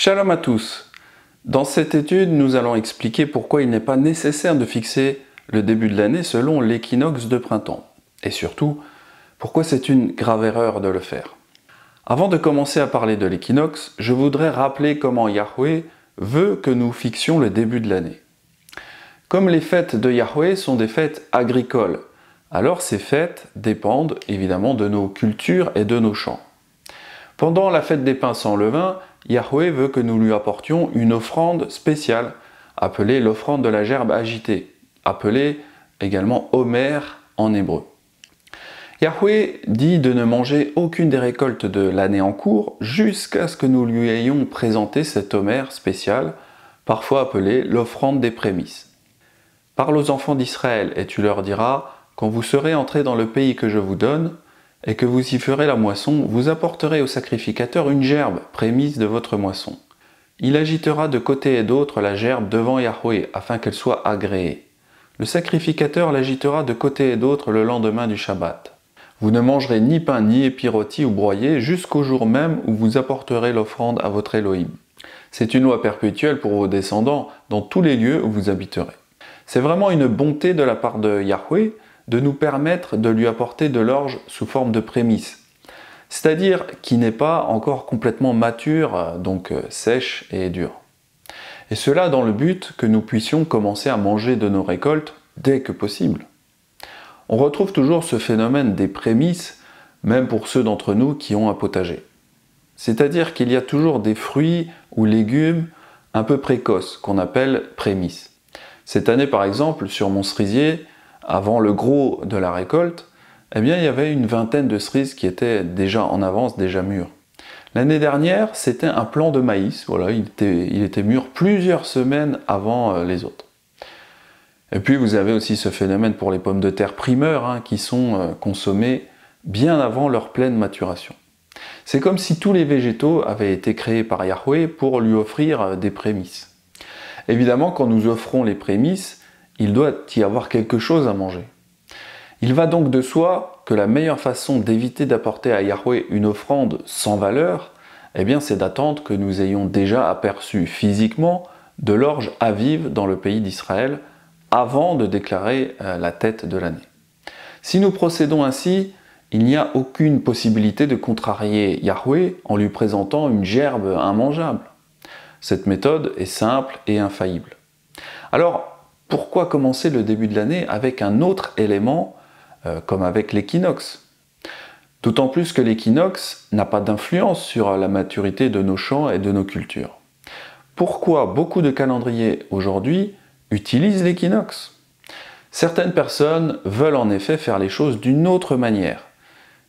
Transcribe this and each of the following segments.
Shalom à tous. Dans cette étude, nous allons expliquer pourquoi il n'est pas nécessaire de fixer le début de l'année selon l'équinoxe de printemps. Et surtout, pourquoi c'est une grave erreur de le faire. Avant de commencer à parler de l'équinoxe, je voudrais rappeler comment Yahweh veut que nous fixions le début de l'année. Comme les fêtes de Yahweh sont des fêtes agricoles, alors ces fêtes dépendent évidemment de nos cultures et de nos champs. Pendant la fête des Pins sans levain, Yahweh veut que nous lui apportions une offrande spéciale, appelée l'offrande de la gerbe agitée, appelée également Homer en hébreu. Yahweh dit de ne manger aucune des récoltes de l'année en cours jusqu'à ce que nous lui ayons présenté cet homère spécial, parfois appelé l'offrande des prémices. Parle aux enfants d'Israël et tu leur diras, quand vous serez entrés dans le pays que je vous donne, et que vous y ferez la moisson, vous apporterez au sacrificateur une gerbe, prémisse de votre moisson. Il agitera de côté et d'autre la gerbe devant Yahweh, afin qu'elle soit agréée. Le sacrificateur l'agitera de côté et d'autre le lendemain du Shabbat. Vous ne mangerez ni pain ni épiroti ou broyé jusqu'au jour même où vous apporterez l'offrande à votre Elohim. C'est une loi perpétuelle pour vos descendants dans tous les lieux où vous habiterez. C'est vraiment une bonté de la part de Yahweh de nous permettre de lui apporter de l'orge sous forme de prémisse, c'est-à-dire qui n'est pas encore complètement mature, donc euh, sèche et dure. Et cela dans le but que nous puissions commencer à manger de nos récoltes dès que possible. On retrouve toujours ce phénomène des prémices, même pour ceux d'entre nous qui ont un potager. C'est-à-dire qu'il y a toujours des fruits ou légumes un peu précoces qu'on appelle prémices. Cette année par exemple, sur mon cerisier, avant le gros de la récolte, eh bien, il y avait une vingtaine de cerises qui étaient déjà en avance, déjà mûres. L'année dernière, c'était un plant de maïs. Voilà, il était, mûr plusieurs semaines avant euh, les autres. Et puis, vous avez aussi ce phénomène pour les pommes de terre primeurs, hein, qui sont euh, consommées bien avant leur pleine maturation. C'est comme si tous les végétaux avaient été créés par Yahweh pour lui offrir euh, des prémices. Évidemment, quand nous offrons les prémices, il doit y avoir quelque chose à manger. Il va donc de soi que la meilleure façon d'éviter d'apporter à Yahweh une offrande sans valeur, eh bien c'est d'attendre que nous ayons déjà aperçu physiquement de l'orge à vivre dans le pays d'Israël avant de déclarer euh, la tête de l'année. Si nous procédons ainsi, il n'y a aucune possibilité de contrarier Yahweh en lui présentant une gerbe immangeable. Cette méthode est simple et infaillible. Alors, pourquoi commencer le début de l'année avec un autre élément euh, comme avec l'équinoxe D'autant plus que l'équinoxe n'a pas d'influence sur la maturité de nos champs et de nos cultures. Pourquoi beaucoup de calendriers aujourd'hui utilisent l'équinoxe Certaines personnes veulent en effet faire les choses d'une autre manière.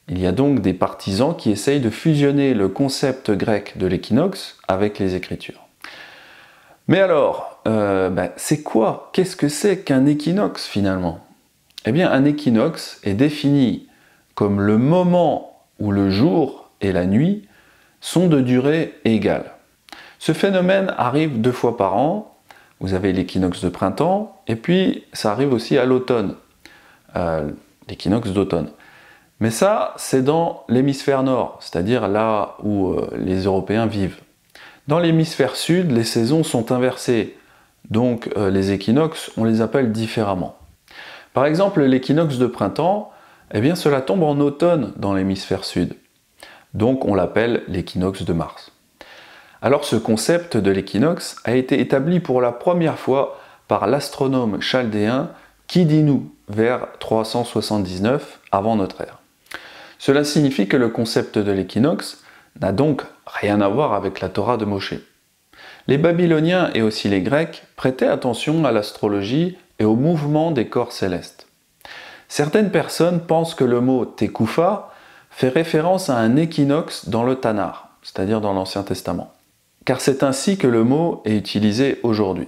Il y a donc des partisans qui essayent de fusionner le concept grec de l'équinoxe avec les Écritures. Mais alors, euh, ben, c'est quoi Qu'est-ce que c'est qu'un équinoxe finalement Eh bien, un équinoxe est défini comme le moment où le jour et la nuit sont de durée égale. Ce phénomène arrive deux fois par an. Vous avez l'équinoxe de printemps et puis ça arrive aussi à l'automne, euh, l'équinoxe d'automne. Mais ça, c'est dans l'hémisphère nord, c'est-à-dire là où euh, les Européens vivent. Dans l'hémisphère sud, les saisons sont inversées, donc euh, les équinoxes, on les appelle différemment. Par exemple, l'équinoxe de printemps, eh bien cela tombe en automne dans l'hémisphère sud. Donc on l'appelle l'équinoxe de Mars. Alors ce concept de l'équinoxe a été établi pour la première fois par l'astronome chaldéen nous, vers 379 avant notre ère. Cela signifie que le concept de l'équinoxe n'a donc rien à voir avec la Torah de Moshe. Les Babyloniens et aussi les Grecs prêtaient attention à l'astrologie et au mouvement des corps célestes. Certaines personnes pensent que le mot Tekoufa fait référence à un équinoxe dans le Tanar, c'est-à-dire dans l'Ancien Testament, car c'est ainsi que le mot est utilisé aujourd'hui.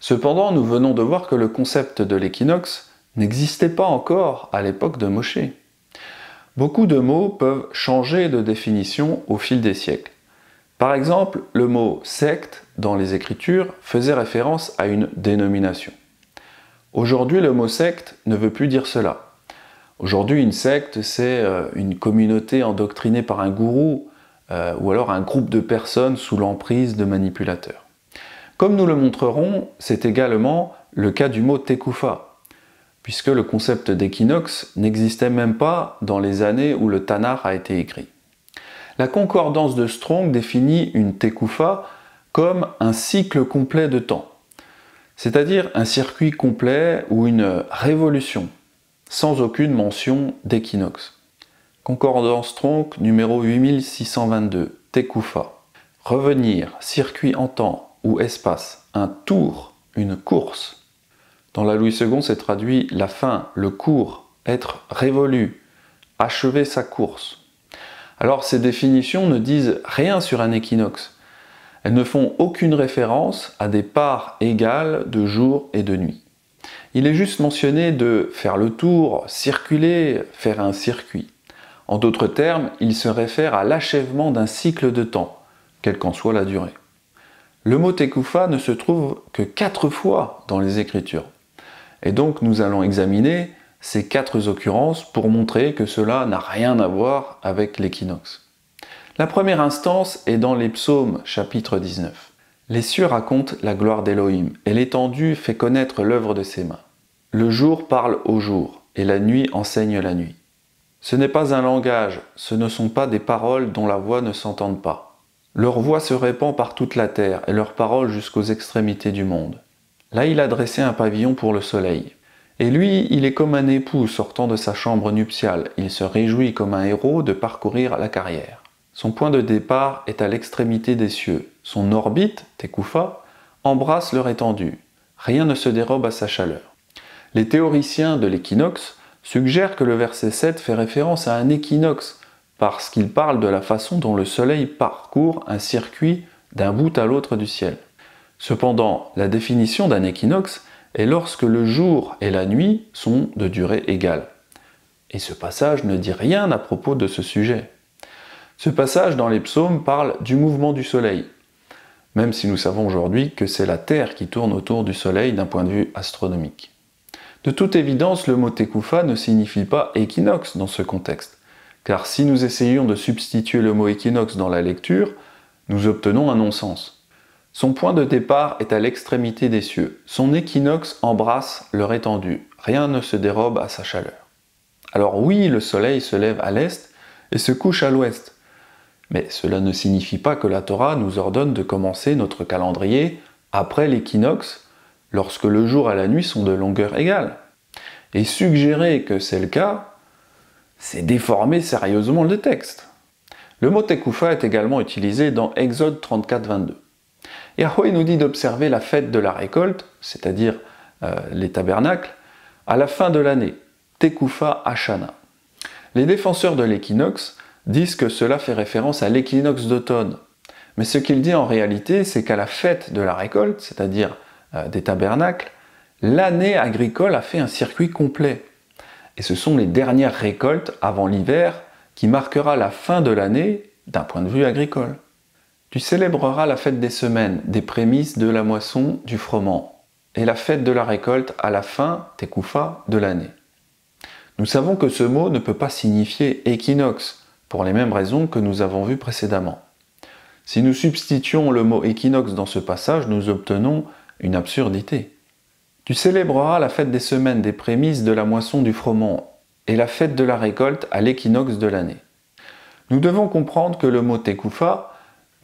Cependant, nous venons de voir que le concept de l'équinoxe n'existait pas encore à l'époque de Moshe. Beaucoup de mots peuvent changer de définition au fil des siècles. Par exemple, le mot secte dans les Écritures faisait référence à une dénomination. Aujourd'hui, le mot secte ne veut plus dire cela. Aujourd'hui, une secte, c'est euh, une communauté endoctrinée par un gourou euh, ou alors un groupe de personnes sous l'emprise de manipulateurs. Comme nous le montrerons, c'est également le cas du mot tekufa » puisque le concept d'équinoxe n'existait même pas dans les années où le Tanar a été écrit. La concordance de Strong définit une Tekufa comme un cycle complet de temps, c'est-à-dire un circuit complet ou une révolution, sans aucune mention d'équinoxe. Concordance Strong numéro 8622, TEKUFA. Revenir, circuit en temps ou espace, un tour, une course, dans la Louis II, c'est traduit la fin, le cours, être révolu, achever sa course. Alors ces définitions ne disent rien sur un équinoxe. Elles ne font aucune référence à des parts égales de jour et de nuit. Il est juste mentionné de faire le tour, circuler, faire un circuit. En d'autres termes, il se réfère à l'achèvement d'un cycle de temps, quelle qu'en soit la durée. Le mot tekufa » ne se trouve que quatre fois dans les Écritures. Et donc nous allons examiner ces quatre occurrences pour montrer que cela n'a rien à voir avec l'équinoxe. La première instance est dans les psaumes chapitre 19. Les cieux racontent la gloire d'Élohim, et l'étendue fait connaître l'œuvre de ses mains. Le jour parle au jour, et la nuit enseigne la nuit. Ce n'est pas un langage, ce ne sont pas des paroles dont la voix ne s'entende pas. Leur voix se répand par toute la terre, et leurs paroles jusqu'aux extrémités du monde. Là, il a dressé un pavillon pour le soleil. Et lui, il est comme un époux sortant de sa chambre nuptiale, il se réjouit comme un héros de parcourir la carrière. Son point de départ est à l'extrémité des cieux, son orbite, Tekufa, embrasse leur étendue, rien ne se dérobe à sa chaleur. Les théoriciens de l'équinoxe suggèrent que le verset 7 fait référence à un équinoxe, parce qu'il parle de la façon dont le Soleil parcourt un circuit d'un bout à l'autre du ciel. Cependant, la définition d'un équinoxe est lorsque le jour et la nuit sont de durée égale. Et ce passage ne dit rien à propos de ce sujet. Ce passage dans les psaumes parle du mouvement du Soleil, même si nous savons aujourd'hui que c'est la Terre qui tourne autour du Soleil d'un point de vue astronomique. De toute évidence, le mot Tekoufa ne signifie pas équinoxe dans ce contexte, car si nous essayons de substituer le mot équinoxe dans la lecture, nous obtenons un non-sens. Son point de départ est à l'extrémité des cieux. Son équinoxe embrasse leur étendue. Rien ne se dérobe à sa chaleur. Alors oui, le soleil se lève à l'est et se couche à l'ouest. Mais cela ne signifie pas que la Torah nous ordonne de commencer notre calendrier après l'équinoxe, lorsque le jour et la nuit sont de longueur égale. Et suggérer que c'est le cas, c'est déformer sérieusement le texte. Le mot Tekoufa est également utilisé dans Exode 34-22. Yahweh nous dit d'observer la fête de la récolte, c'est-à-dire euh, les tabernacles, à la fin de l'année, Tekufa Ashana. Les défenseurs de l'équinoxe disent que cela fait référence à l'équinoxe d'automne. Mais ce qu'il dit en réalité, c'est qu'à la fête de la récolte, c'est-à-dire euh, des tabernacles, l'année agricole a fait un circuit complet. Et ce sont les dernières récoltes avant l'hiver qui marquera la fin de l'année d'un point de vue agricole. Tu célébreras la fête des semaines, des prémices, de la moisson, du froment, et la fête de la récolte à la fin, tekoufa, de l'année. Nous savons que ce mot ne peut pas signifier équinoxe, pour les mêmes raisons que nous avons vues précédemment. Si nous substituons le mot équinoxe dans ce passage, nous obtenons une absurdité. Tu célébreras la fête des semaines des prémices de la moisson du froment et la fête de la récolte à l'équinoxe de l'année. Nous devons comprendre que le mot tekoufa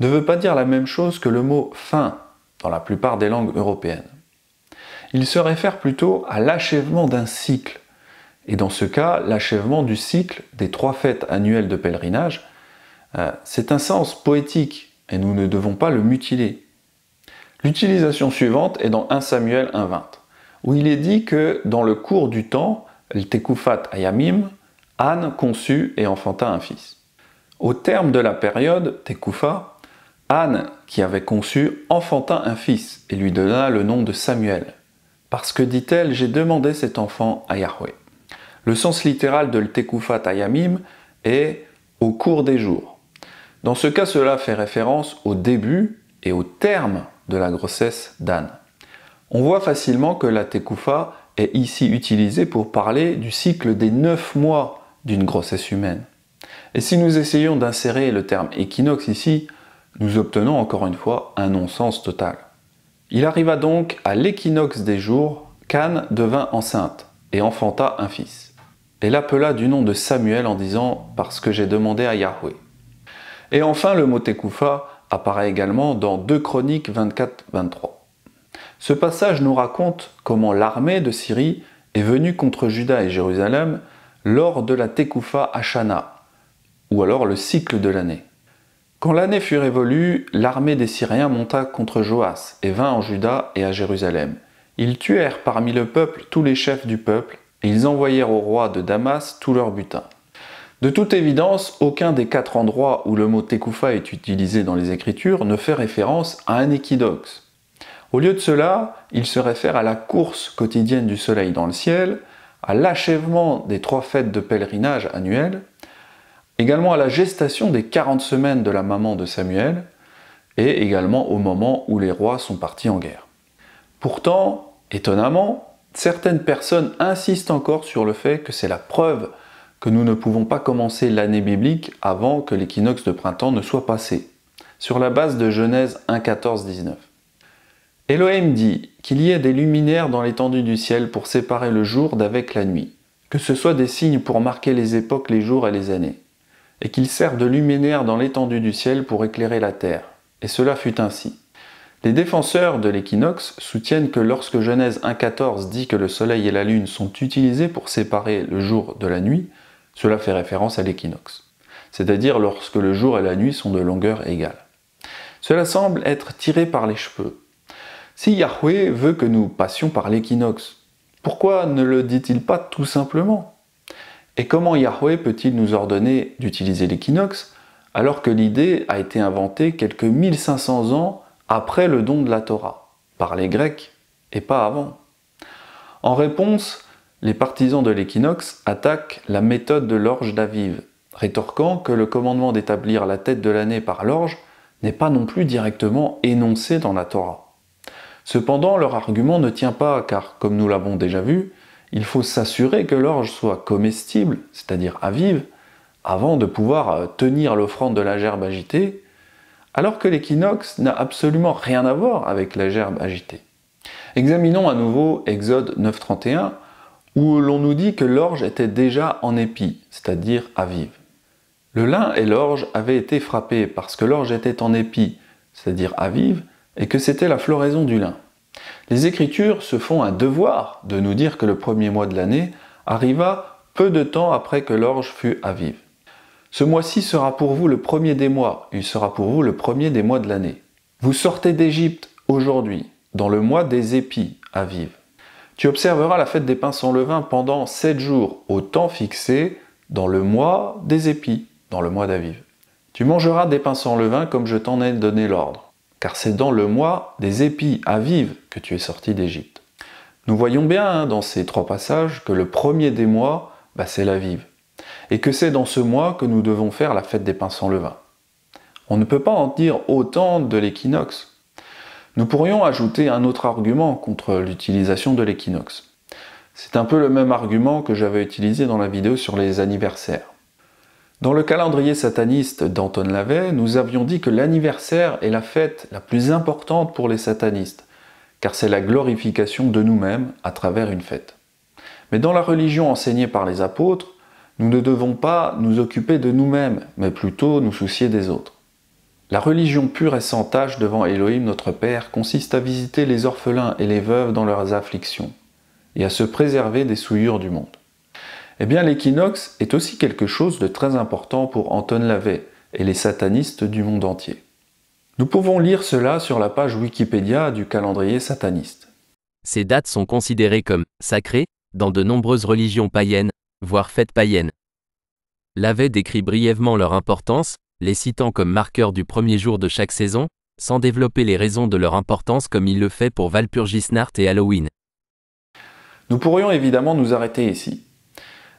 ne veut pas dire la même chose que le mot fin dans la plupart des langues européennes. Il se réfère plutôt à l'achèvement d'un cycle, et dans ce cas, l'achèvement du cycle des trois fêtes annuelles de pèlerinage, euh, c'est un sens poétique, et nous ne devons pas le mutiler. L'utilisation suivante est dans 1 Samuel 1.20, où il est dit que dans le cours du temps, Tekufat Ayamim, Anne conçut et enfanta un fils. Au terme de la période, tekoufa » Anne, qui avait conçu, enfanta un fils et lui donna le nom de Samuel. Parce que, dit-elle, j'ai demandé cet enfant à Yahweh. Le sens littéral de le tayamim est au cours des jours. Dans ce cas, cela fait référence au début et au terme de la grossesse d'Anne. On voit facilement que la tekufa est ici utilisée pour parler du cycle des neuf mois d'une grossesse humaine. Et si nous essayons d'insérer le terme équinoxe ici, nous obtenons encore une fois un non-sens total. Il arriva donc à l'équinoxe des jours qu'Anne devint enceinte et enfanta un fils. Elle appela du nom de Samuel en disant Parce que j'ai demandé à Yahweh. Et enfin, le mot Tekoufa apparaît également dans 2 Chroniques 24-23. Ce passage nous raconte comment l'armée de Syrie est venue contre Juda et Jérusalem lors de la Tekoufa Hachana, ou alors le cycle de l'année. Quand l'année fut révolue, l'armée des Syriens monta contre Joas et vint en Juda et à Jérusalem. Ils tuèrent parmi le peuple tous les chefs du peuple, et ils envoyèrent au roi de Damas tout leur butin. De toute évidence, aucun des quatre endroits où le mot tekoufa est utilisé dans les Écritures ne fait référence à un équidoxe. Au lieu de cela, il se réfère à la course quotidienne du soleil dans le ciel, à l'achèvement des trois fêtes de pèlerinage annuelles, également à la gestation des 40 semaines de la maman de Samuel, et également au moment où les rois sont partis en guerre. Pourtant, étonnamment, certaines personnes insistent encore sur le fait que c'est la preuve que nous ne pouvons pas commencer l'année biblique avant que l'équinoxe de printemps ne soit passé, sur la base de Genèse 1, 19. Elohim dit qu'il y ait des luminaires dans l'étendue du ciel pour séparer le jour d'avec la nuit, que ce soit des signes pour marquer les époques, les jours et les années et qu'il serve de luminaire dans l'étendue du ciel pour éclairer la terre. Et cela fut ainsi. Les défenseurs de l'équinoxe soutiennent que lorsque Genèse 1.14 dit que le Soleil et la Lune sont utilisés pour séparer le jour de la nuit, cela fait référence à l'équinoxe, c'est-à-dire lorsque le jour et la nuit sont de longueur égale. Cela semble être tiré par les cheveux. Si Yahweh veut que nous passions par l'équinoxe, pourquoi ne le dit-il pas tout simplement et comment Yahweh peut-il nous ordonner d'utiliser l'équinoxe alors que l'idée a été inventée quelques 1500 ans après le don de la Torah, par les Grecs, et pas avant En réponse, les partisans de l'équinoxe attaquent la méthode de l'orge d'Aviv, rétorquant que le commandement d'établir la tête de l'année par l'orge n'est pas non plus directement énoncé dans la Torah. Cependant, leur argument ne tient pas car, comme nous l'avons déjà vu, il faut s'assurer que l'orge soit comestible, c'est-à-dire à vivre, avant de pouvoir euh, tenir l'offrande de la gerbe agitée, alors que l'équinoxe n'a absolument rien à voir avec la gerbe agitée. Examinons à nouveau Exode 9.31, où l'on nous dit que l'orge était déjà en épi, c'est-à-dire à vivre. Le lin et l'orge avaient été frappés parce que l'orge était en épi, c'est-à-dire à vivre, et que c'était la floraison du lin les Écritures se font un devoir de nous dire que le premier mois de l'année arriva peu de temps après que l'orge fut à vivre. Ce mois-ci sera pour vous le premier des mois, il sera pour vous le premier des mois de l'année. Vous sortez d'Égypte aujourd'hui, dans le mois des épis, à vivre. Tu observeras la fête des pains sans levain pendant sept jours, au temps fixé, dans le mois des épis, dans le mois d'Aviv. Tu mangeras des pains sans levain comme je t'en ai donné l'ordre car c'est dans le mois des épis à vivre que tu es sorti d'Égypte. Nous voyons bien hein, dans ces trois passages que le premier des mois, bah, c'est la vive, et que c'est dans ce mois que nous devons faire la fête des pains sans levain. On ne peut pas en dire autant de l'équinoxe. Nous pourrions ajouter un autre argument contre l'utilisation de l'équinoxe. C'est un peu le même argument que j'avais utilisé dans la vidéo sur les anniversaires. Dans le calendrier sataniste d'Anton Lavey, nous avions dit que l'anniversaire est la fête la plus importante pour les satanistes, car c'est la glorification de nous-mêmes à travers une fête. Mais dans la religion enseignée par les apôtres, nous ne devons pas nous occuper de nous-mêmes, mais plutôt nous soucier des autres. La religion pure et sans tâche devant Elohim notre Père consiste à visiter les orphelins et les veuves dans leurs afflictions, et à se préserver des souillures du monde. Eh bien, l'équinoxe est aussi quelque chose de très important pour Anton Lavey et les satanistes du monde entier. Nous pouvons lire cela sur la page Wikipédia du calendrier sataniste. Ces dates sont considérées comme sacrées dans de nombreuses religions païennes, voire fêtes païennes. Lavey décrit brièvement leur importance, les citant comme marqueurs du premier jour de chaque saison, sans développer les raisons de leur importance comme il le fait pour Valpurgisnart et Halloween. Nous pourrions évidemment nous arrêter ici,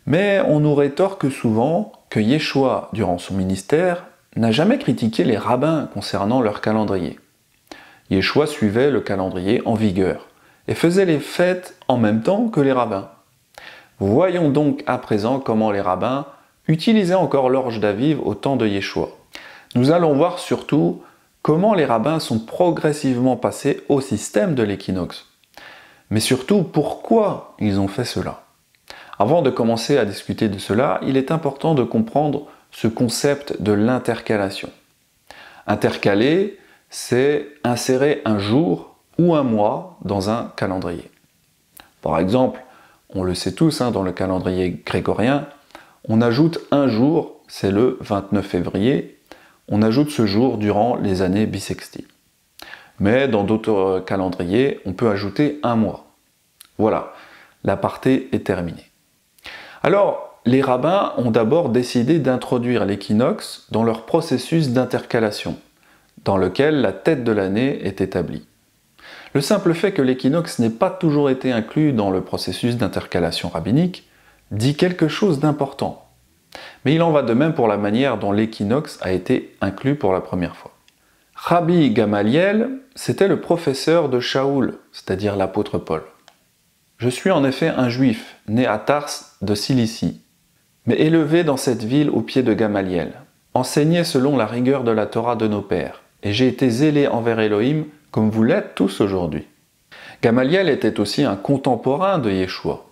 mais on nous rétorque souvent que Yeshua, durant son ministère, n'a jamais critiqué les rabbins concernant leur calendrier. Yeshua suivait le calendrier en vigueur et faisait les fêtes en même temps que les rabbins. Voyons donc à présent comment les rabbins utilisaient encore l'orge d'Aviv au temps de Yeshua. Nous allons voir surtout comment les rabbins sont progressivement passés au système de l'équinoxe, mais surtout pourquoi ils ont fait cela. Avant de commencer à discuter de cela, il est important de comprendre ce concept de l'intercalation. Intercaler, c'est insérer un jour ou un mois dans un calendrier. Par exemple, on le sait tous, hein, dans le calendrier grégorien, on ajoute un jour, c'est le 29 février, on ajoute ce jour durant les années bissextiles. Mais dans d'autres calendriers, on peut ajouter un mois. Voilà, la l'aparté est terminée. Alors, les rabbins ont d'abord décidé d'introduire l'équinoxe dans leur processus d'intercalation, dans lequel la tête de l'année est établie. Le simple fait que l'équinoxe n'ait pas toujours été inclus dans le processus d'intercalation rabbinique dit quelque chose d'important. Mais il en va de même pour la manière dont l'équinoxe a été inclus pour la première fois. Rabbi Gamaliel, c'était le professeur de Shaoul, c'est-à-dire l'apôtre Paul. Je suis en effet un juif, né à Tars de Cilicie, mais élevé dans cette ville au pied de Gamaliel, enseigné selon la rigueur de la Torah de nos pères, et j'ai été zélé envers Elohim comme vous l'êtes tous aujourd'hui. Gamaliel était aussi un contemporain de Yeshua.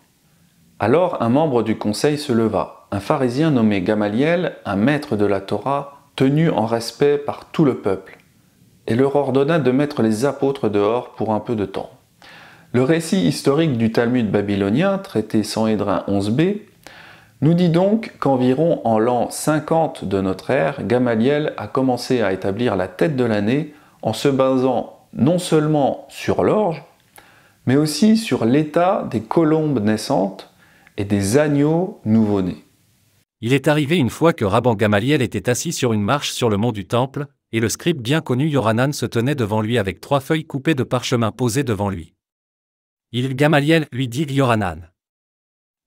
Alors un membre du conseil se leva, un pharisien nommé Gamaliel, un maître de la Torah, tenu en respect par tout le peuple, et leur ordonna de mettre les apôtres dehors pour un peu de temps. Le récit historique du Talmud babylonien, traité Sanhédrin 11b, nous dit donc qu'environ en l'an 50 de notre ère, Gamaliel a commencé à établir la tête de l'année en se basant non seulement sur l'orge, mais aussi sur l'état des colombes naissantes et des agneaux nouveau-nés. Il est arrivé une fois que Rabban Gamaliel était assis sur une marche sur le mont du Temple, et le scribe bien connu Yoranan se tenait devant lui avec trois feuilles coupées de parchemin posées devant lui. Il Gamaliel lui dit Yoranan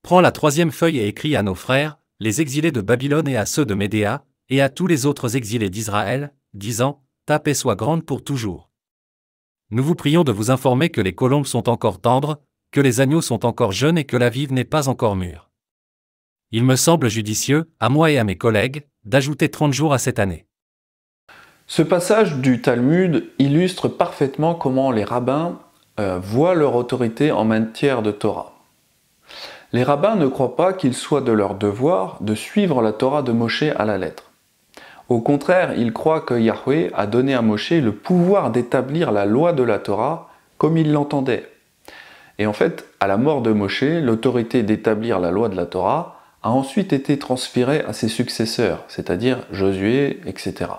Prends la troisième feuille et écris à nos frères, les exilés de Babylone et à ceux de Médéa, et à tous les autres exilés d'Israël, disant Ta paix soit grande pour toujours. Nous vous prions de vous informer que les colombes sont encore tendres, que les agneaux sont encore jeunes et que la vive n'est pas encore mûre. Il me semble judicieux, à moi et à mes collègues, d'ajouter 30 jours à cette année. Ce passage du Talmud illustre parfaitement comment les rabbins euh, voient leur autorité en matière de Torah. Les rabbins ne croient pas qu'il soit de leur devoir de suivre la Torah de Moshe à la lettre. Au contraire, ils croient que Yahweh a donné à Moshe le pouvoir d'établir la loi de la Torah comme il l'entendait. Et en fait, à la mort de Moshe, l'autorité d'établir la loi de la Torah a ensuite été transférée à ses successeurs, c'est-à-dire Josué, etc.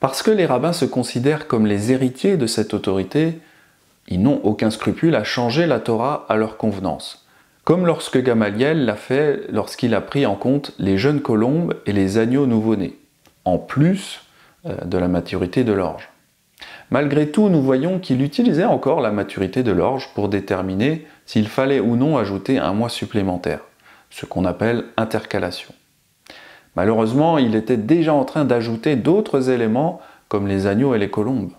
Parce que les rabbins se considèrent comme les héritiers de cette autorité, ils n'ont aucun scrupule à changer la Torah à leur convenance, comme lorsque Gamaliel l'a fait lorsqu'il a pris en compte les jeunes colombes et les agneaux nouveau-nés, en plus euh, de la maturité de l'orge. Malgré tout, nous voyons qu'il utilisait encore la maturité de l'orge pour déterminer s'il fallait ou non ajouter un mois supplémentaire, ce qu'on appelle intercalation. Malheureusement, il était déjà en train d'ajouter d'autres éléments comme les agneaux et les colombes.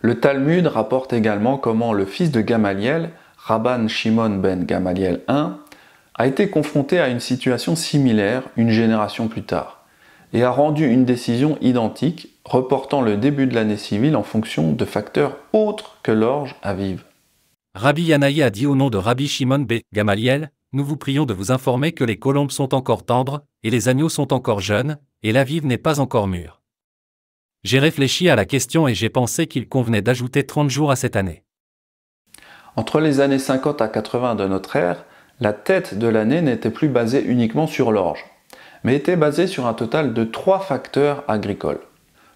Le Talmud rapporte également comment le fils de Gamaliel, Rabban Shimon ben Gamaliel I, a été confronté à une situation similaire une génération plus tard, et a rendu une décision identique reportant le début de l'année civile en fonction de facteurs autres que l'orge à vivre. Rabbi Yanaï a dit au nom de Rabbi Shimon ben Gamaliel, nous vous prions de vous informer que les colombes sont encore tendres, et les agneaux sont encore jeunes, et la vive n'est pas encore mûre. J'ai réfléchi à la question et j'ai pensé qu'il convenait d'ajouter 30 jours à cette année. Entre les années 50 à 80 de notre ère, la tête de l'année n'était plus basée uniquement sur l'orge, mais était basée sur un total de trois facteurs agricoles.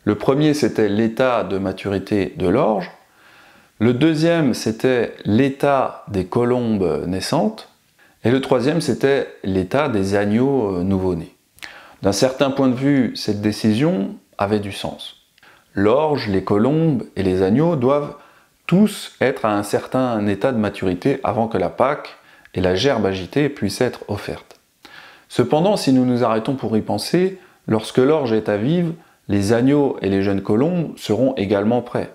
Le premier, c'était l'état de maturité de l'orge. Le deuxième, c'était l'état des colombes naissantes. Et le troisième, c'était l'état des agneaux euh, nouveau-nés. D'un certain point de vue, cette décision avait du sens. L'orge, les colombes et les agneaux doivent tous être à un certain état de maturité avant que la Pâque et la gerbe agitée puissent être offertes. Cependant, si nous nous arrêtons pour y penser, lorsque l'orge est à vivre, les agneaux et les jeunes colombes seront également prêts.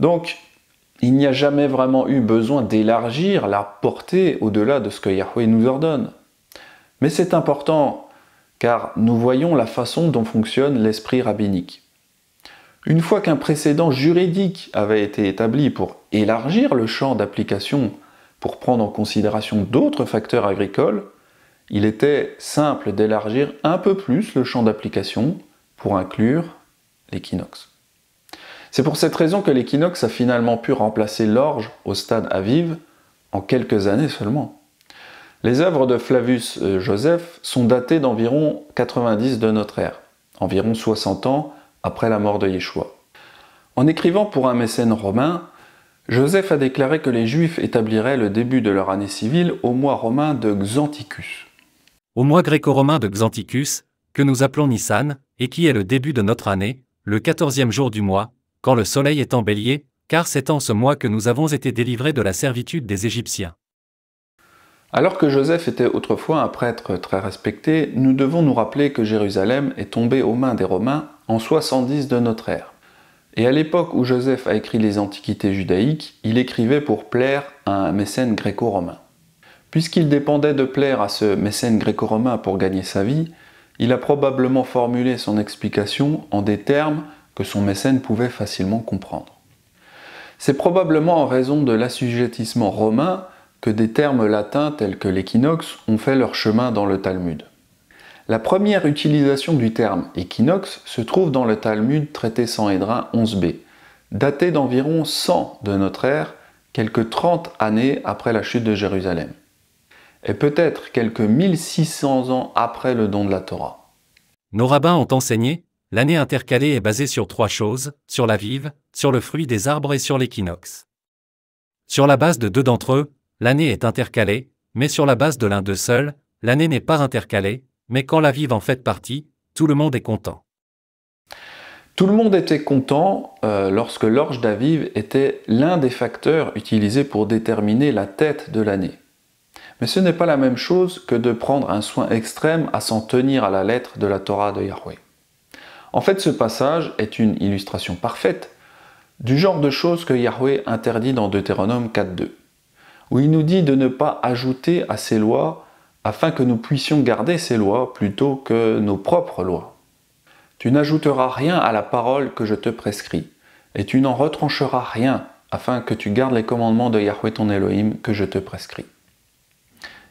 Donc, il n'y a jamais vraiment eu besoin d'élargir la portée au-delà de ce que Yahweh nous ordonne. Mais c'est important car nous voyons la façon dont fonctionne l'esprit rabbinique. Une fois qu'un précédent juridique avait été établi pour élargir le champ d'application pour prendre en considération d'autres facteurs agricoles, il était simple d'élargir un peu plus le champ d'application pour inclure l'équinoxe. C'est pour cette raison que l'équinoxe a finalement pu remplacer l'orge au stade à vivre en quelques années seulement. Les œuvres de Flavius euh, Joseph sont datées d'environ 90 de notre ère, environ 60 ans après la mort de Yeshua. En écrivant pour un mécène romain, Joseph a déclaré que les Juifs établiraient le début de leur année civile au mois romain de Xanticus. Au mois gréco-romain de Xanticus, que nous appelons Nissan, et qui est le début de notre année, le quatorzième jour du mois, quand le soleil est en bélier, car c'est en ce mois que nous avons été délivrés de la servitude des Égyptiens. Alors que Joseph était autrefois un prêtre très respecté, nous devons nous rappeler que Jérusalem est tombée aux mains des Romains en 70 de notre ère. Et à l'époque où Joseph a écrit les Antiquités judaïques, il écrivait pour plaire à un mécène gréco-romain. Puisqu'il dépendait de plaire à ce mécène gréco-romain pour gagner sa vie, il a probablement formulé son explication en des termes que son mécène pouvait facilement comprendre. C'est probablement en raison de l'assujettissement romain que des termes latins tels que l'équinoxe ont fait leur chemin dans le Talmud. La première utilisation du terme équinoxe se trouve dans le Talmud traité Sanhédrin 11b, daté d'environ 100 de notre ère, quelques 30 années après la chute de Jérusalem, et peut-être quelques 1600 ans après le don de la Torah. Nos rabbins ont enseigné, l'année intercalée est basée sur trois choses, sur la vive, sur le fruit des arbres et sur l'équinoxe. Sur la base de deux d'entre eux, l'année est intercalée, mais sur la base de l'un d'eux seuls l'année n'est pas intercalée, mais quand la vive en fait partie, tout le monde est content. Tout le monde était content euh, lorsque l'orge d'Aviv était l'un des facteurs utilisés pour déterminer la tête de l'année. Mais ce n'est pas la même chose que de prendre un soin extrême à s'en tenir à la lettre de la Torah de Yahweh. En fait, ce passage est une illustration parfaite du genre de choses que Yahweh interdit dans Deutéronome 4.2 où il nous dit de ne pas ajouter à ses lois afin que nous puissions garder ses lois plutôt que nos propres lois. Tu n'ajouteras rien à la parole que je te prescris, et tu n'en retrancheras rien afin que tu gardes les commandements de Yahweh ton Elohim que je te prescris.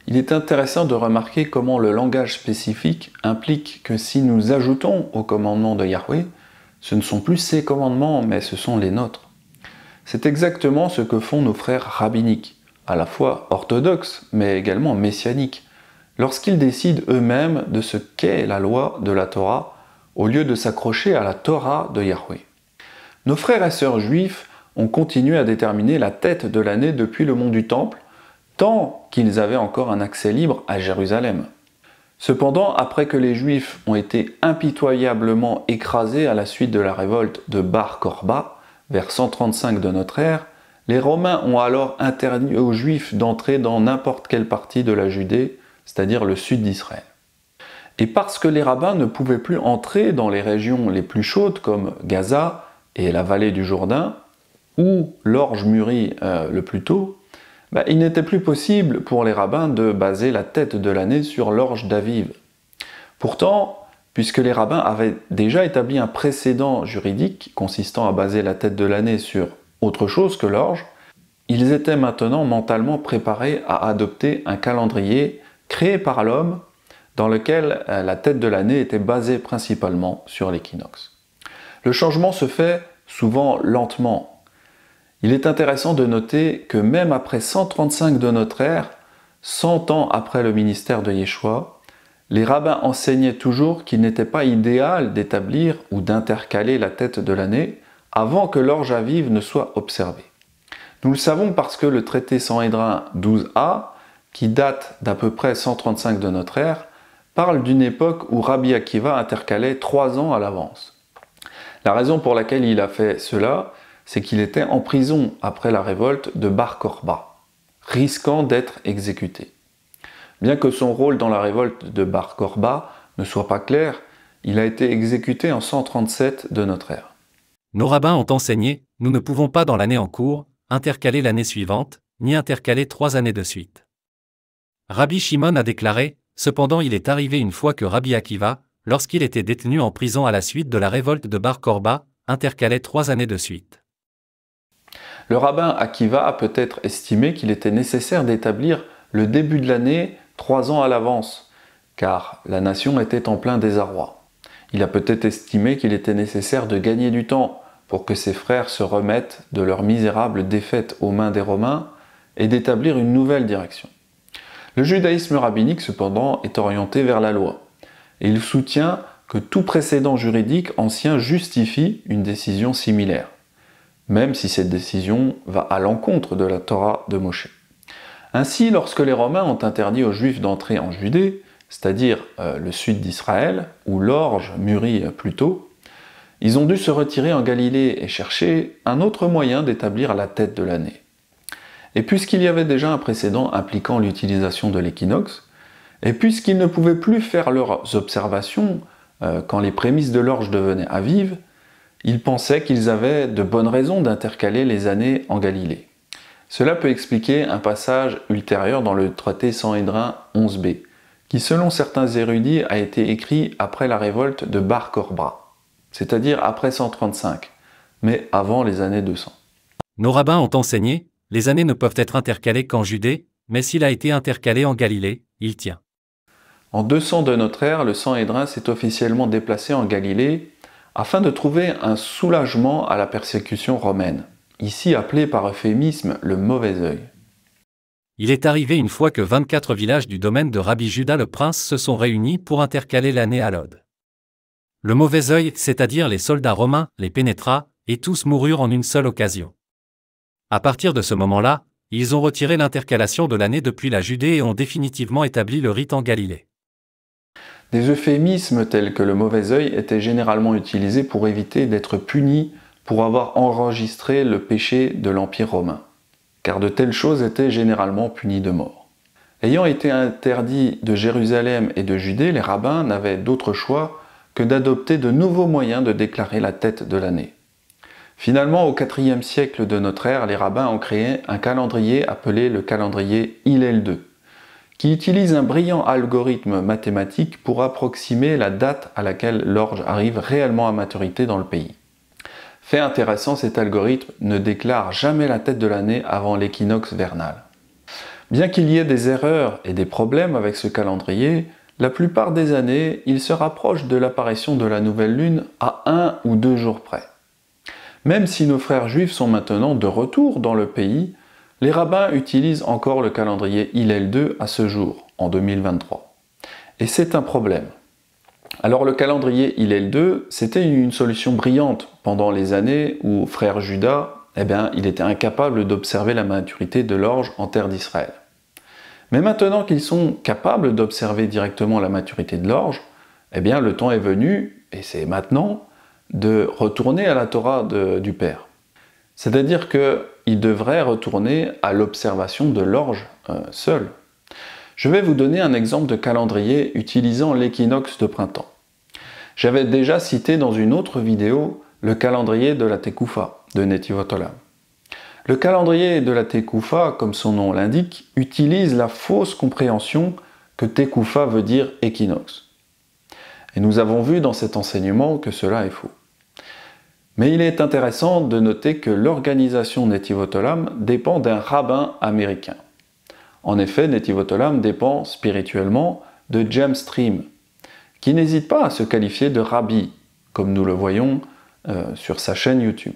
Il est intéressant de remarquer comment le langage spécifique implique que si nous ajoutons aux commandements de Yahweh, ce ne sont plus ses commandements, mais ce sont les nôtres. C'est exactement ce que font nos frères rabbiniques à la fois orthodoxe, mais également messianique, lorsqu'ils décident eux-mêmes de ce qu'est la loi de la Torah, au lieu de s'accrocher à la Torah de Yahweh. Nos frères et sœurs juifs ont continué à déterminer la tête de l'année depuis le mont du Temple, tant qu'ils avaient encore un accès libre à Jérusalem. Cependant, après que les Juifs ont été impitoyablement écrasés à la suite de la révolte de Bar Korba, vers 135 de notre ère, les Romains ont alors interdit aux Juifs d'entrer dans n'importe quelle partie de la Judée, c'est-à-dire le sud d'Israël. Et parce que les rabbins ne pouvaient plus entrer dans les régions les plus chaudes comme Gaza et la vallée du Jourdain, où l'orge mûrit euh, le plus tôt, bah, il n'était plus possible pour les rabbins de baser la tête de l'année sur l'orge d'Aviv. Pourtant, puisque les rabbins avaient déjà établi un précédent juridique consistant à baser la tête de l'année sur autre chose que l'orge, ils étaient maintenant mentalement préparés à adopter un calendrier créé par l'homme dans lequel euh, la tête de l'année était basée principalement sur l'équinoxe. Le changement se fait souvent lentement. Il est intéressant de noter que même après 135 de notre ère, 100 ans après le ministère de Yeshua, les rabbins enseignaient toujours qu'il n'était pas idéal d'établir ou d'intercaler la tête de l'année, avant que l'orge à vivre ne soit observée. Nous le savons parce que le traité sanhédrin 12a, qui date d'à peu près 135 de notre ère, parle d'une époque où Rabbi Akiva intercalait trois ans à l'avance. La raison pour laquelle il a fait cela, c'est qu'il était en prison après la révolte de Bar Korba, risquant d'être exécuté. Bien que son rôle dans la révolte de Bar Korba ne soit pas clair, il a été exécuté en 137 de notre ère. Nos rabbins ont enseigné, nous ne pouvons pas dans l'année en cours, intercaler l'année suivante, ni intercaler trois années de suite. Rabbi Shimon a déclaré, cependant il est arrivé une fois que Rabbi Akiva, lorsqu'il était détenu en prison à la suite de la révolte de Bar Korba, intercalait trois années de suite. Le rabbin Akiva a peut-être estimé qu'il était nécessaire d'établir le début de l'année trois ans à l'avance, car la nation était en plein désarroi. Il a peut-être estimé qu'il était nécessaire de gagner du temps, pour que ses frères se remettent de leur misérable défaite aux mains des Romains et d'établir une nouvelle direction. Le judaïsme rabbinique, cependant, est orienté vers la loi. Et il soutient que tout précédent juridique ancien justifie une décision similaire, même si cette décision va à l'encontre de la Torah de Moshe. Ainsi, lorsque les Romains ont interdit aux Juifs d'entrer en Judée, c'est-à-dire euh, le sud d'Israël, où l'orge mûrit plus tôt, ils ont dû se retirer en Galilée et chercher un autre moyen d'établir la tête de l'année. Et puisqu'il y avait déjà un précédent impliquant l'utilisation de l'équinoxe, et puisqu'ils ne pouvaient plus faire leurs observations euh, quand les prémices de l'orge devenaient avives, ils pensaient qu'ils avaient de bonnes raisons d'intercaler les années en Galilée. Cela peut expliquer un passage ultérieur dans le traité Sanhédrin 11b, qui selon certains érudits a été écrit après la révolte de Bar Corbra c'est-à-dire après 135, mais avant les années 200. Nos rabbins ont enseigné, les années ne peuvent être intercalées qu'en Judée, mais s'il a été intercalé en Galilée, il tient. En 200 de notre ère, le sang Sanhédrin s'est officiellement déplacé en Galilée afin de trouver un soulagement à la persécution romaine, ici appelé par euphémisme le mauvais œil. Il est arrivé une fois que 24 villages du domaine de Rabbi Judas le Prince se sont réunis pour intercaler l'année à l'Ode. Le mauvais œil, c'est-à-dire les soldats romains, les pénétra, et tous moururent en une seule occasion. À partir de ce moment-là, ils ont retiré l'intercalation de l'année depuis la Judée et ont définitivement établi le rite en Galilée. Des euphémismes tels que le mauvais œil étaient généralement utilisés pour éviter d'être punis pour avoir enregistré le péché de l'Empire romain, car de telles choses étaient généralement punies de mort. Ayant été interdits de Jérusalem et de Judée, les rabbins n'avaient d'autre choix que d'adopter de nouveaux moyens de déclarer la tête de l'année. Finalement, au IVe siècle de notre ère, les rabbins ont créé un calendrier appelé le calendrier Hillel II, qui utilise un brillant algorithme mathématique pour approximer la date à laquelle l'orge arrive réellement à maturité dans le pays. Fait intéressant, cet algorithme ne déclare jamais la tête de l'année avant l'équinoxe vernal. Bien qu'il y ait des erreurs et des problèmes avec ce calendrier, la plupart des années, il se rapproche de l'apparition de la nouvelle lune à un ou deux jours près. Même si nos frères juifs sont maintenant de retour dans le pays, les rabbins utilisent encore le calendrier Hillel 2 à ce jour, en 2023. Et c'est un problème. Alors le calendrier Hillel 2, c'était une solution brillante pendant les années où frère Judas, eh bien, il était incapable d'observer la maturité de l'orge en terre d'Israël. Mais maintenant qu'ils sont capables d'observer directement la maturité de l'orge, eh bien le temps est venu, et c'est maintenant, de retourner à la Torah du Père. C'est-à-dire qu'ils devraient retourner à l'observation de l'orge euh, seul. Je vais vous donner un exemple de calendrier utilisant l'équinoxe de printemps. j'avais déjà cité dans une autre vidéo le calendrier de la Tekufa de Netivotolam. Le calendrier de la Tekoufa, comme son nom l'indique, utilise la fausse compréhension que Tekoufa veut dire équinoxe. Et nous avons vu dans cet enseignement que cela est faux. Mais il est intéressant de noter que l'organisation Netivotolam dépend d'un rabbin américain. En effet, Netivotolam dépend spirituellement de James Stream, qui n'hésite pas à se qualifier de rabbi, comme nous le voyons euh, sur sa chaîne YouTube.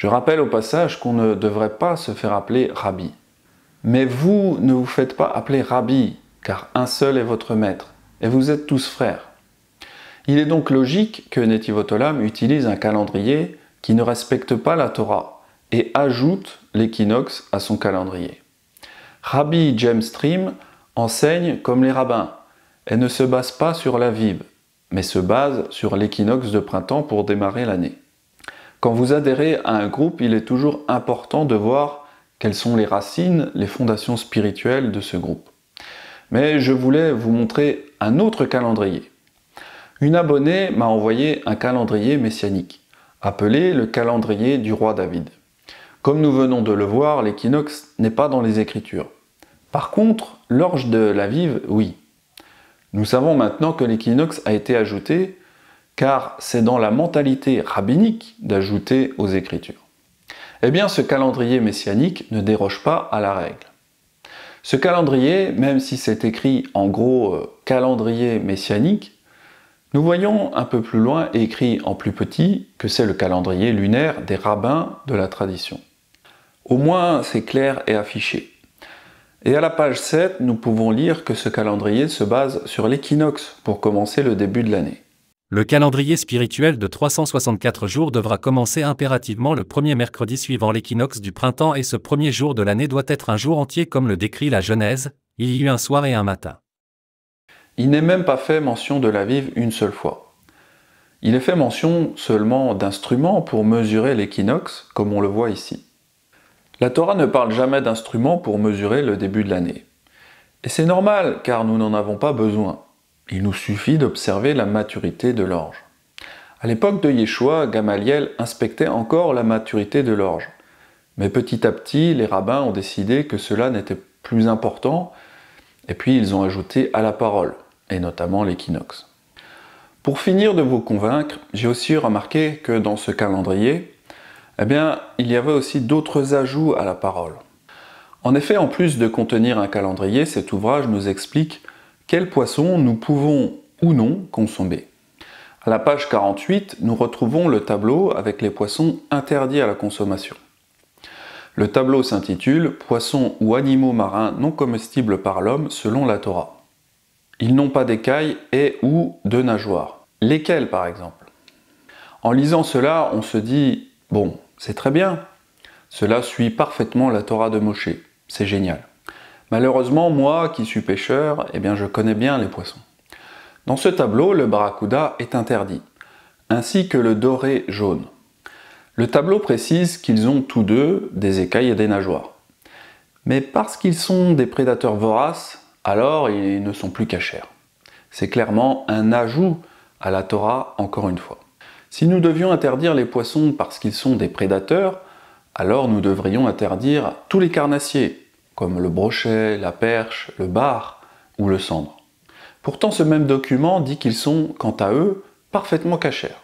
Je rappelle au passage qu'on ne devrait pas se faire appeler rabbi. Mais vous ne vous faites pas appeler rabbi, car un seul est votre maître, et vous êtes tous frères. Il est donc logique que Netivotolam utilise un calendrier qui ne respecte pas la Torah et ajoute l'équinoxe à son calendrier. Rabbi James Stream enseigne comme les rabbins et ne se base pas sur la vibe, mais se base sur l'équinoxe de printemps pour démarrer l'année. Quand vous adhérez à un groupe, il est toujours important de voir quelles sont les racines, les fondations spirituelles de ce groupe. Mais je voulais vous montrer un autre calendrier. Une abonnée m'a envoyé un calendrier messianique, appelé le calendrier du roi David. Comme nous venons de le voir, l'équinoxe n'est pas dans les Écritures. Par contre, l'orge de la vive, oui. Nous savons maintenant que l'équinoxe a été ajouté car c'est dans la mentalité rabbinique d'ajouter aux Écritures. Eh bien, ce calendrier messianique ne déroge pas à la règle. Ce calendrier, même si c'est écrit en gros euh, calendrier messianique, nous voyons un peu plus loin, écrit en plus petit, que c'est le calendrier lunaire des rabbins de la tradition. Au moins, c'est clair et affiché. Et à la page 7, nous pouvons lire que ce calendrier se base sur l'équinoxe pour commencer le début de l'année. Le calendrier spirituel de 364 jours devra commencer impérativement le premier mercredi suivant l'équinoxe du printemps et ce premier jour de l'année doit être un jour entier comme le décrit la Genèse, il y eut un soir et un matin. Il n'est même pas fait mention de la vive une seule fois. Il est fait mention seulement d'instruments pour mesurer l'équinoxe, comme on le voit ici. La Torah ne parle jamais d'instruments pour mesurer le début de l'année. Et c'est normal, car nous n'en avons pas besoin. Il nous suffit d'observer la maturité de l'orge. À l'époque de Yeshua, Gamaliel inspectait encore la maturité de l'orge. Mais petit à petit, les rabbins ont décidé que cela n'était plus important, et puis ils ont ajouté à la parole, et notamment l'équinoxe. Pour finir de vous convaincre, j'ai aussi remarqué que dans ce calendrier, eh bien, il y avait aussi d'autres ajouts à la parole. En effet, en plus de contenir un calendrier, cet ouvrage nous explique quels poissons nous pouvons ou non consommer À la page 48, nous retrouvons le tableau avec les poissons interdits à la consommation. Le tableau s'intitule Poissons ou animaux marins non comestibles par l'homme selon la Torah. Ils n'ont pas d'écailles et ou de nageoires. Lesquels par exemple En lisant cela, on se dit Bon, c'est très bien. Cela suit parfaitement la Torah de Moshe. C'est génial. Malheureusement, moi qui suis pêcheur, eh bien je connais bien les poissons. Dans ce tableau, le barracuda est interdit, ainsi que le doré jaune. Le tableau précise qu'ils ont tous deux des écailles et des nageoires. Mais parce qu'ils sont des prédateurs voraces, alors ils ne sont plus cachers. C'est clairement un ajout à la Torah encore une fois. Si nous devions interdire les poissons parce qu'ils sont des prédateurs, alors nous devrions interdire tous les carnassiers, comme le brochet, la perche, le bar ou le cendre. Pourtant, ce même document dit qu'ils sont, quant à eux, parfaitement cachères.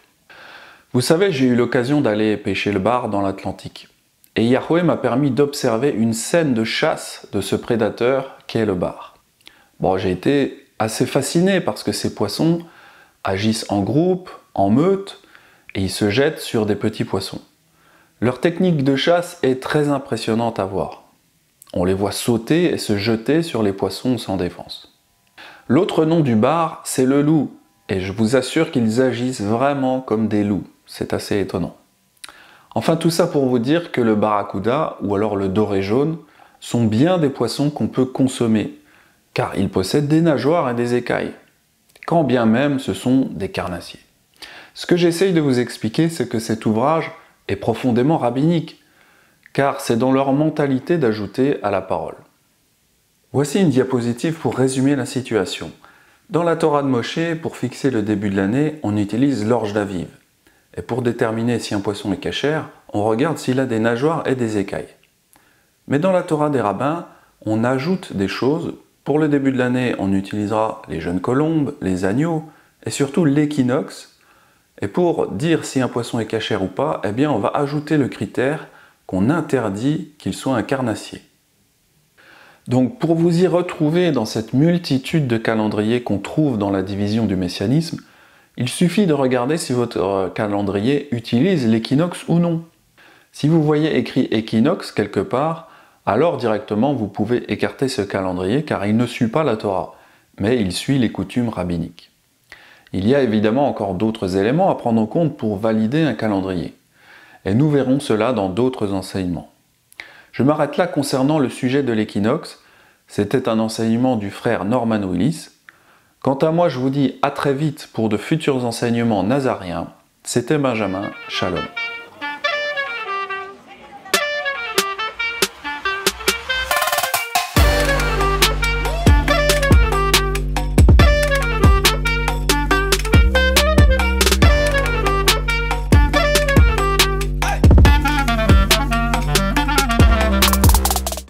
Vous savez, j'ai eu l'occasion d'aller pêcher le bar dans l'Atlantique. Et Yahweh m'a permis d'observer une scène de chasse de ce prédateur qu'est le bar. Bon, j'ai été assez fasciné parce que ces poissons agissent en groupe, en meute, et ils se jettent sur des petits poissons. Leur technique de chasse est très impressionnante à voir. On les voit sauter et se jeter sur les poissons sans défense. L'autre nom du bar, c'est le loup, et je vous assure qu'ils agissent vraiment comme des loups. C'est assez étonnant. Enfin, tout ça pour vous dire que le barracuda, ou alors le doré jaune, sont bien des poissons qu'on peut consommer, car ils possèdent des nageoires et des écailles, quand bien même ce sont des carnassiers. Ce que j'essaye de vous expliquer, c'est que cet ouvrage est profondément rabbinique, car c'est dans leur mentalité d'ajouter à la parole. Voici une diapositive pour résumer la situation. Dans la Torah de Moshe, pour fixer le début de l'année, on utilise l'orge d'aviv. Et pour déterminer si un poisson est cachère, on regarde s'il a des nageoires et des écailles. Mais dans la Torah des rabbins, on ajoute des choses. Pour le début de l'année, on utilisera les jeunes colombes, les agneaux et surtout l'équinoxe. Et pour dire si un poisson est cachère ou pas, eh bien on va ajouter le critère qu'on interdit qu'il soit un carnassier. Donc pour vous y retrouver dans cette multitude de calendriers qu'on trouve dans la division du messianisme, il suffit de regarder si votre euh, calendrier utilise l'équinoxe ou non. Si vous voyez écrit équinoxe quelque part, alors directement vous pouvez écarter ce calendrier car il ne suit pas la Torah, mais il suit les coutumes rabbiniques. Il y a évidemment encore d'autres éléments à prendre en compte pour valider un calendrier et nous verrons cela dans d'autres enseignements. Je m'arrête là concernant le sujet de l'équinoxe, c'était un enseignement du frère Norman Willis. Quant à moi, je vous dis à très vite pour de futurs enseignements nazariens. C'était Benjamin, shalom.